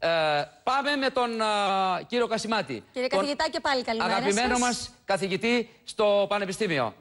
Ε, πάμε με τον ε, κύριο Κασιμάτη. Κύριε καθηγητά και πάλι καλημέρα Αγαπημένο μας καθηγητή στο Πανεπιστήμιο.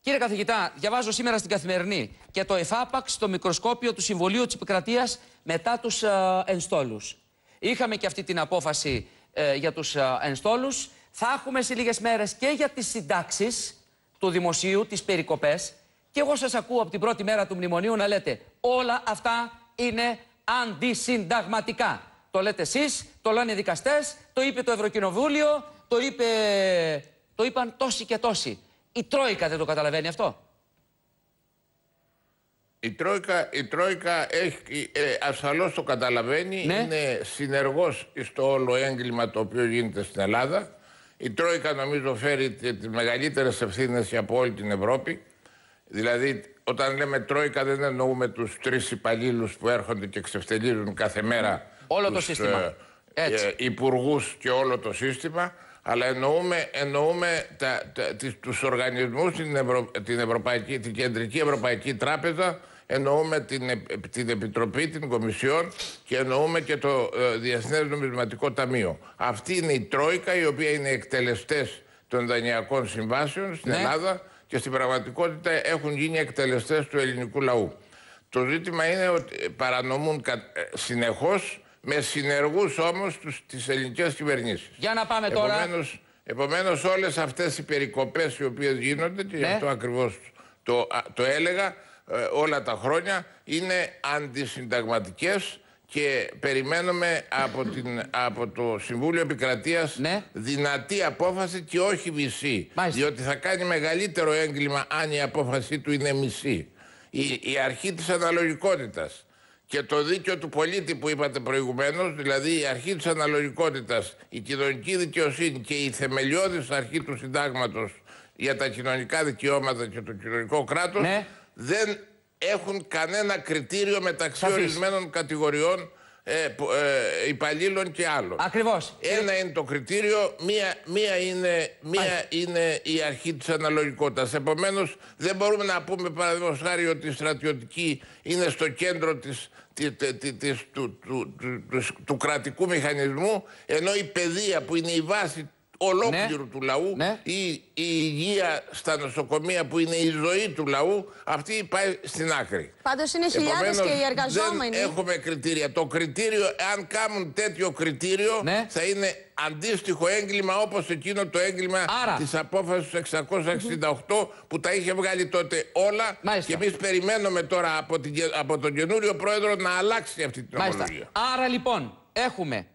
Κύριε καθηγητά, διαβάζω σήμερα στην Καθημερινή και το εφάπαξ στο μικροσκόπιο του Συμβουλίου της Επικρατείας μετά τους ε, ενστόλους. Είχαμε και αυτή την απόφαση ε, για τους ε, ενστόλους. Θα έχουμε σε λίγες μέρες και για τις συντάξεις του δημοσίου, τις περικοπές. Και εγώ σας ακούω από την πρώτη μέρα του μνημονίου να λέτε όλα αυτά είναι αντισυνταγματικά. Το λέτε εσείς, το λένε οι δικαστές, το είπε το Ευρωκοινοβούλιο, το, είπε... το είπαν τόσοι και τόσοι. Η Τρόικα δεν το καταλαβαίνει αυτό. Η Τρόικα, η Τρόικα έχει, ε, ασφαλώς το καταλαβαίνει, ναι. είναι συνεργός στο όλο έγκλημα το οποίο γίνεται στην Ελλάδα. Η Τρόικα νομίζω φέρει τις μεγαλύτερες ευθύνες από όλη την Ευρώπη. Δηλαδή όταν λέμε Τρόικα δεν εννοούμε τους τρεις υπαλλήλους που έρχονται και ξεφτελίζουν κάθε μέρα όλο το σύστημα. Ε, Έτσι. Ε, υπουργούς και όλο το σύστημα, αλλά εννοούμε, εννοούμε τα, τους οργανισμούς, την, Ευρω, την, Ευρωπαϊκή, την Κεντρική Ευρωπαϊκή Τράπεζα, εννοούμε την, ε, την Επιτροπή, την Κομισιόν και εννοούμε και το ε, Διεθνές Νομισματικό Ταμείο. Αυτή είναι η Τρόικα, η οποία είναι εκτελεστές των δανειακών συμβάσεων στην ναι. Ελλάδα και στην πραγματικότητα έχουν γίνει εκτελεστές του ελληνικού λαού. Το ζήτημα είναι ότι παρανομούν ε, συνεχώς με συνεργούς όμως τους, τις ελληνικές Για να πάμε τώρα. Επομένως όλες αυτές οι περικοπές οι οποίες γίνονται και ναι. αυτό ακριβώς το, το έλεγα ε, όλα τα χρόνια είναι αντισυνταγματικές και περιμένουμε από, την, από το Συμβούλιο Επικρατείας ναι. δυνατή απόφαση και όχι μισή. Διότι θα κάνει μεγαλύτερο έγκλημα αν η απόφαση του είναι μισή. Η, η αρχή της αναλογικότητας και το δίκαιο του πολίτη που είπατε προηγουμένως, δηλαδή η αρχή της αναλογικότητας, η κοινωνική δικαιοσύνη και η θεμελιώδης αρχή του συντάγματος για τα κοινωνικά δικαιώματα και το κοινωνικό κράτος, ναι. δεν έχουν κανένα κριτήριο μεταξύ ορισμένων κατηγοριών ε, ε, υπαλλήλων και άλλων. Ακριβώς. Ένα είναι το κριτήριο, μία, μία, είναι, μία είναι η αρχή της αναλογικότητας. Επομένως, δεν μπορούμε να πούμε, παραδείγματος χάρη, ότι η στρατιωτική είναι στο κέντρο της, του, του, του, του, κρατικού μηχανισμού, ενώ η παιδεία που είναι η βάση ολόκληρου ναι. του λαού, η, ναι. η υγεία στα νοσοκομεία που είναι η ζωή του λαού, αυτή πάει στην άκρη. Πάντως είναι χιλιάδες και οι εργαζόμενοι. Δεν έχουμε κριτήρια. Το κριτήριο, αν κάνουν τέτοιο κριτήριο, ναι. θα είναι αντίστοιχο έγκλημα όπως εκείνο το έγκλημα της απόφασης του 668 που τα είχε βγάλει τότε όλα. Και εμείς περιμένουμε τώρα από, από τον καινούριο πρόεδρο να αλλάξει αυτή την ομολογία. Άρα λοιπόν έχουμε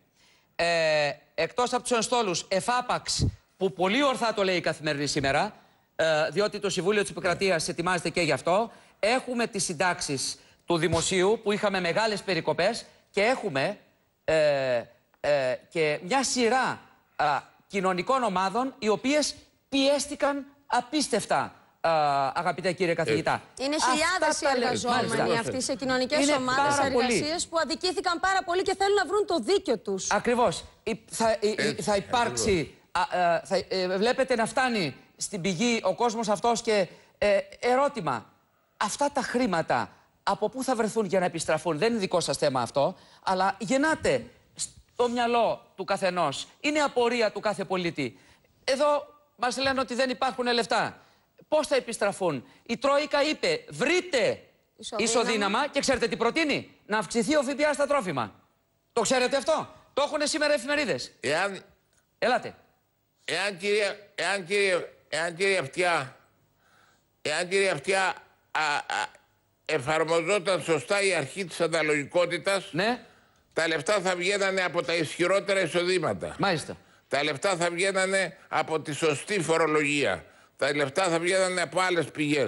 ε, εκτός από τους ενστόλους εφάπαξ που πολύ ορθά το λέει η καθημερινή σήμερα ε, διότι το Συμβούλιο της Επικρατείας ετοιμάζεται και γι' αυτό έχουμε τις συντάξεις του Δημοσίου που είχαμε μεγάλες περικοπές και έχουμε ε, ε, και μια σειρά κοινωνικών ομάδων οι οποίες πιέστηκαν απίστευτα αγαπητέ κύριε καθηγητά. Είναι χιλιάδε οι εργαζόμενοι αυτοί σε κοινωνικές ομάδε εργασία που αδικήθηκαν πάρα πολύ και θέλουν να βρουν το δίκιο τους. Ακριβώς. Θα, θα υπάρξει. Ε, θα, ε, βλέπετε να φτάνει στην πηγή ο κόσμος αυτός και ε, ερώτημα. Αυτά τα χρήματα από πού θα βρεθούν για να επιστραφούν, δεν είναι δικό σας θέμα αυτό, αλλά γεννάτε στο μυαλό του καθενός. Είναι απορία του κάθε πολίτη. Εδώ μας λένε ότι δεν υπάρχουν λεφτά πώς θα επιστραφούν. Η Τρόικα είπε, βρείτε ισοδύναμα. ισοδύναμα και ξέρετε τι προτείνει. Να αυξηθεί ο ΦΠΑ στα τρόφιμα. Το ξέρετε αυτό. Το έχουν σήμερα εφημερίδες. Εάν... Ελάτε. Εάν κύριε, εάν κύριε, εάν κύριε Αυτιά, εάν κύριε Αυτιά α, α, εφαρμοζόταν σωστά η αρχή της αναλογικότητας, ναι. τα λεφτά θα βγαίνανε από τα ισχυρότερα εισοδήματα. Μάλιστα. Τα λεφτά θα βγαίνανε από τη σωστή φορολογία. Τα λεφτά θα βγαίνανε από άλλες πηγές.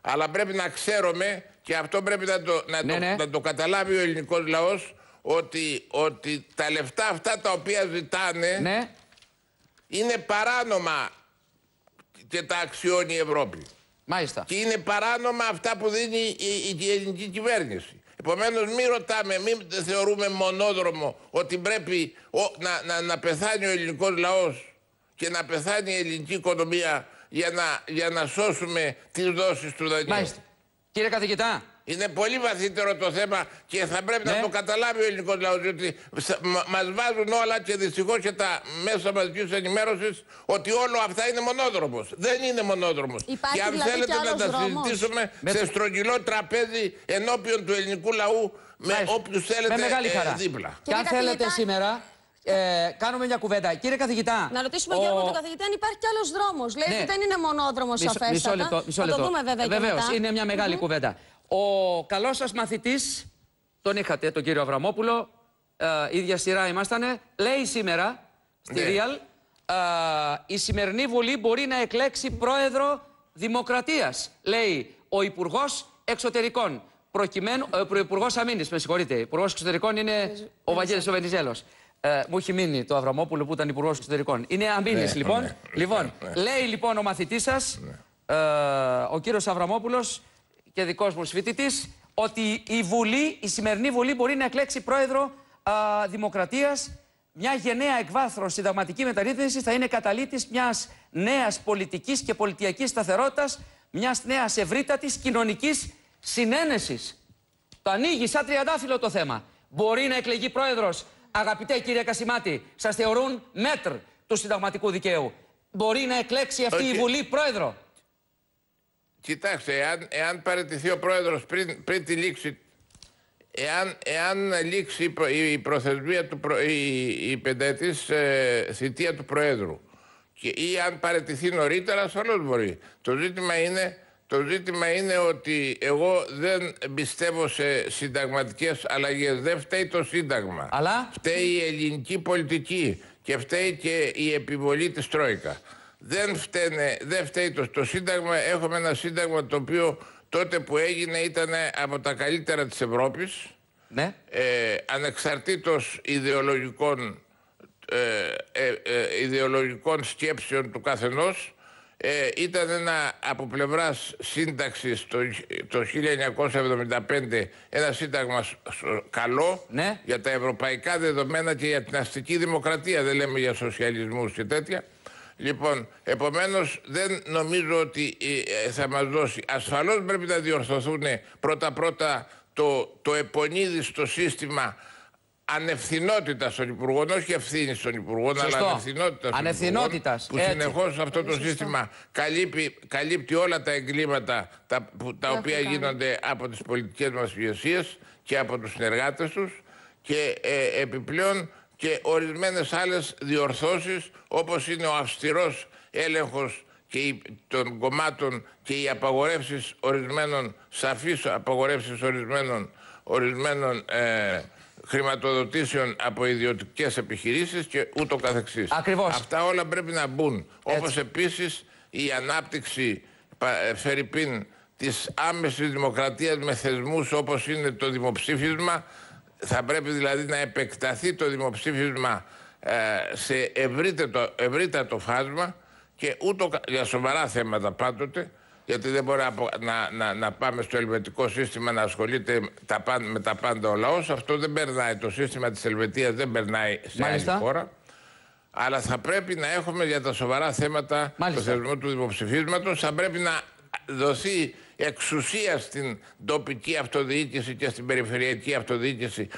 Αλλά πρέπει να ξέρουμε και αυτό πρέπει να το, να ναι, το, ναι. Να το καταλάβει ο ελληνικός λαός ότι, ότι τα λεφτά αυτά τα οποία ζητάνε ναι. είναι παράνομα και τα αξιώνει η Ευρώπη. Μάλιστα. Και είναι παράνομα αυτά που δίνει η, η, ελληνική κυβέρνηση. Επομένως, μην ρωτάμε, μην θεωρούμε μονόδρομο ότι πρέπει να, να, να πεθάνει ο ελληνικός λαός και να πεθάνει η ελληνική οικονομία για να, για να σώσουμε τις δόσεις του δανείου. Μάλιστα. Κύριε καθηγητά. Είναι πολύ βαθύτερο το θέμα και θα πρέπει να ναι. το καταλάβει ο ελληνικός λαός. ότι μας βάζουν όλα και δυστυχώς και τα μέσα μαζικής ενημέρωσης ότι όλο αυτά είναι μονόδρομος. Δεν είναι μονόδρομος. Και αν δηλαδή θέλετε να τα συζητήσουμε σε στρογγυλό τραπέζι ενώπιον του ελληνικού λαού με όποιου θέλετε με ε, δίπλα. Και αν θέλετε σήμερα ε, κάνουμε μια κουβέντα. Κύριε καθηγητά. Να ρωτήσουμε ο... Γιώργο τον καθηγητά αν υπάρχει κι άλλος δρόμος. Λέει ναι. ότι δεν είναι μονόδρομος σαφέστατα. Μισό λεπτό. το δούμε βέβαια. Βεβαίω, είναι μια μεγάλη κουβέντα. Ο καλός σας μαθητής, τον είχατε, τον κύριο Αβραμόπουλο, ε, ίδια σειρά ήμασταν, λέει σήμερα στη ναι. Real, ε, η σημερινή Βουλή μπορεί να εκλέξει πρόεδρο Δημοκρατίας. Λέει ο Υπουργός Εξωτερικών. Προκειμένου, ε, ο Υπουργός Αμήνης, με συγχωρείτε. Υπουργός Εξωτερικών είναι ο Βαγγέλης ο Βενιζέλος. Ε, μου έχει μείνει το Αβραμόπουλο που ήταν υπουργός εξωτερικών. Είναι αμήνης ναι, λοιπόν. Ναι, ναι λοιπόν ναι, λέει λοιπόν ο μαθητής σας, ε, ο κύριος Αβραμόπουλος και δικός μου φοιτητή, ότι η Βουλή, η σημερινή Βουλή μπορεί να εκλέξει πρόεδρο ε, Δημοκρατίας. Μια γενναία εκβάθρος συνταγματική μεταρρύθμιση θα είναι καταλήτης μιας νέας πολιτικής και πολιτιακής σταθερότητας, μιας νέας ευρύτατης κοινωνικής συνένεσης. Το ανοίγει σαν τριαντάφυλλο το θέμα. Μπορεί να εκλεγεί πρόεδρος αγαπητέ κύριε Κασιμάτη, σας θεωρούν μέτρ του συνταγματικού δικαίου. Μπορεί να εκλέξει αυτή η ε, Βουλή πρόεδρο. Κοιτάξτε, εάν, εάν παραιτηθεί ο πρόεδρος πριν, πριν τη λήξη. Εάν, εάν λήξει η προθεσμία του η, η πενταετής ε, θητεία του Προέδρου και, ή αν παραιτηθεί νωρίτερα, σε μπορεί. Το ζήτημα είναι το ζήτημα είναι ότι εγώ δεν πιστεύω σε συνταγματικές αλλαγές. Δεν φταίει το Σύνταγμα. Αλλά. Φταίει η ελληνική πολιτική και φταίει και η επιβολή της Τρόικα. Δεν, φταίνε, δεν φταίει το, Σύνταγμα. Έχουμε ένα Σύνταγμα το οποίο τότε που έγινε ήταν από τα καλύτερα της Ευρώπης. Ναι. Ε, ιδεολογικών, ε, ε, ε, ιδεολογικών σκέψεων του καθενός ε, ήταν ένα από πλευράς σύνταξης το, το 1975 ένα σύνταγμα καλό ναι. για τα ευρωπαϊκά δεδομένα και για την αστική δημοκρατία. Δεν λέμε για σοσιαλισμούς και τέτοια. Λοιπόν, επομένως δεν νομίζω ότι ε, ε, θα μας δώσει. Ασφαλώς πρέπει να διορθωθούν πρώτα-πρώτα το, το στο σύστημα ανευθυνότητας στον Υπουργών, όχι ευθύνης στον υπουργών, αλλά ανευθυνότητα στον Που συνεχώς αυτό το σύστημα καλύπτει, όλα τα εγκλήματα τα, τα οποία γίνονται από τις πολιτικές μας ηγεσίες και από τους συνεργάτες τους και ε, επιπλέον και ορισμένες άλλες διορθώσεις όπως είναι ο αυστηρός έλεγχος και των κομμάτων και οι απαγορεύσεις ορισμένων, σαφείς απαγορεύσεις ορισμένων, ορισμένων ε, χρηματοδοτήσεων από ιδιωτικές επιχειρήσεις και ούτω καθεξής. Ακριβώς. Αυτά όλα πρέπει να μπουν. Όπως επίσης η ανάπτυξη ε, φερρυπίν της άμεσης δημοκρατίας με θεσμούς όπως είναι το δημοψήφισμα. Θα πρέπει δηλαδή να επεκταθεί το δημοψήφισμα ε, σε ευρύτατο, ευρύτατο φάσμα και ούτω για σοβαρά θέματα πάντοτε γιατί δεν μπορεί να, να, να πάμε στο ελβετικό σύστημα να ασχολείται τα πάν, με τα πάντα ο λαός, Αυτό δεν περνάει, το σύστημα της Ελβετίας δεν περνάει σε άλλη χώρα. Αλλά θα πρέπει να έχουμε για τα σοβαρά θέματα Μάλιστα. το θεσμό του δημοψηφίσματος, θα πρέπει να δοθεί εξουσία στην τοπική αυτοδιοίκηση και στην περιφερειακή αυτοδιοίκηση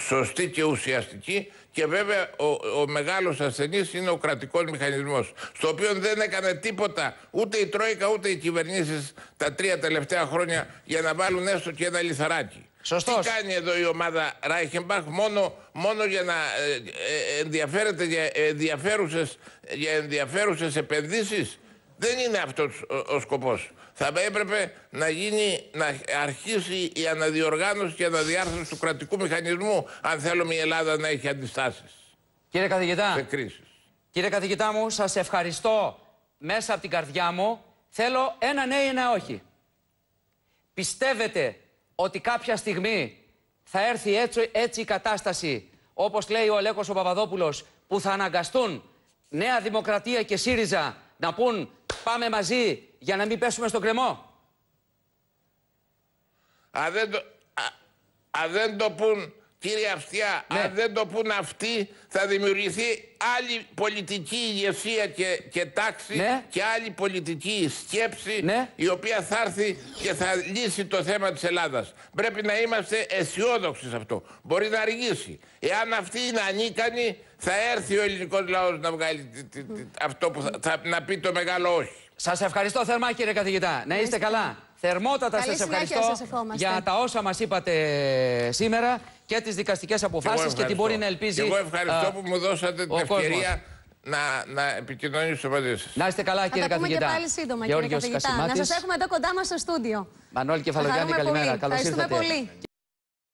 σωστή και ουσιαστική και βέβαια ο, ο μεγάλος ασθενής είναι ο κρατικός μηχανισμός στο οποίο δεν έκανε τίποτα ούτε η Τρόικα ούτε οι κυβερνήσεις τα τρία τελευταία χρόνια για να βάλουν έστω και ένα λιθαράκι. Σωστός. Τι κάνει εδώ η ομάδα Ράιχενμπαχ μόνο, μόνο για να ε, ε, ενδιαφέρεται για ενδιαφέρουσες, για επενδύσεις. Δεν είναι αυτός ο, ο σκοπός θα έπρεπε να, γίνει, να αρχίσει η αναδιοργάνωση και αναδιάρθρωση του κρατικού μηχανισμού, αν θέλουμε η Ελλάδα να έχει αντιστάσεις. Κύριε καθηγητά, κύριε καθηγητά μου, σας ευχαριστώ μέσα από την καρδιά μου. Θέλω ένα ναι ή ένα όχι. Πιστεύετε ότι κάποια στιγμή θα έρθει έτσι, έτσι η κατάσταση, όπως λέει ο Αλέκος ο Παπαδόπουλος, που θα αναγκαστούν Νέα Δημοκρατία και ΣΥΡΙΖΑ να πούν πάμε μαζί για να μην πέσουμε στο κρεμό. Α, δεν το, α, α, δεν το πούν Κύριε Αυστιά, ναι. αν δεν το πούν αυτοί, θα δημιουργηθεί άλλη πολιτική ηγεσία και, και τάξη ναι. και άλλη πολιτική σκέψη ναι. η οποία θα έρθει και θα λύσει το θέμα της Ελλάδας. Πρέπει να είμαστε αισιόδοξοι σε αυτό. Μπορεί να αργήσει. Εάν αυτοί είναι ανίκανοι, θα έρθει ο ελληνικός λαός να βγάλει αυτό που θα, να πει το μεγάλο όχι. Σας ευχαριστώ θερμά κύριε καθηγητά. Να είστε καλά. Θερμότατα σας ευχαριστώ για τα όσα μας είπατε σήμερα και τις δικαστικές αποφάσεις και, τι μπορεί να ελπίζει. Και εγώ ευχαριστώ που μου δώσατε την ευκαιρία να, να επικοινωνήσω μαζί σα. Να είστε καλά, κύριε καθηγητά. Να τα πούμε και πάλι σύντομα, κύριε καθηγητά. Να σας έχουμε εδώ κοντά μας στο στούντιο. Μανώλη Κεφαλογιάννη, καλημέρα. Καλώ ήρθατε. Πολύ.